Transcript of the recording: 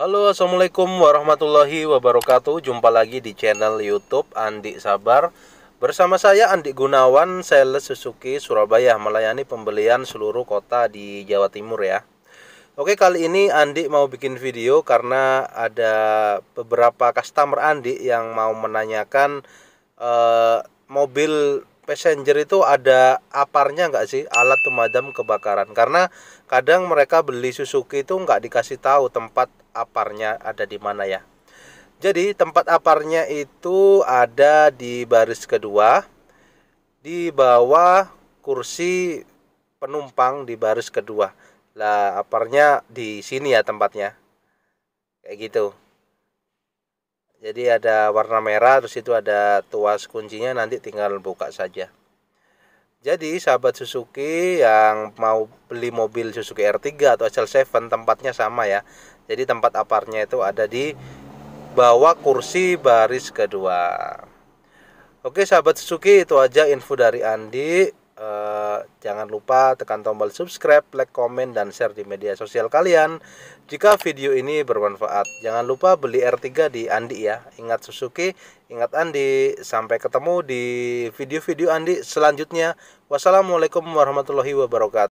Halo assalamualaikum warahmatullahi wabarakatuh Jumpa lagi di channel youtube Andi Sabar Bersama saya Andi Gunawan Sales Suzuki Surabaya Melayani pembelian seluruh kota di Jawa Timur ya Oke kali ini Andi mau bikin video Karena ada beberapa customer Andi yang mau menanyakan eh, Mobil passenger itu ada aparnya nggak sih alat pemadam kebakaran? Karena kadang mereka beli Suzuki itu nggak dikasih tahu tempat aparnya ada di mana ya. Jadi tempat aparnya itu ada di baris kedua, di bawah kursi penumpang di baris kedua. Lah aparnya di sini ya tempatnya. Kayak gitu jadi ada warna merah terus itu ada tuas kuncinya nanti tinggal buka saja jadi sahabat Suzuki yang mau beli mobil Suzuki R3 atau SL7 tempatnya sama ya jadi tempat aparnya itu ada di bawah kursi baris kedua Oke sahabat Suzuki itu aja info dari Andi Eh, jangan lupa tekan tombol subscribe, like, komen, dan share di media sosial kalian jika video ini bermanfaat. Jangan lupa beli R3 di Andi ya. Ingat Suzuki, ingat Andi. Sampai ketemu di video-video Andi selanjutnya. Wassalamualaikum warahmatullahi wabarakatuh.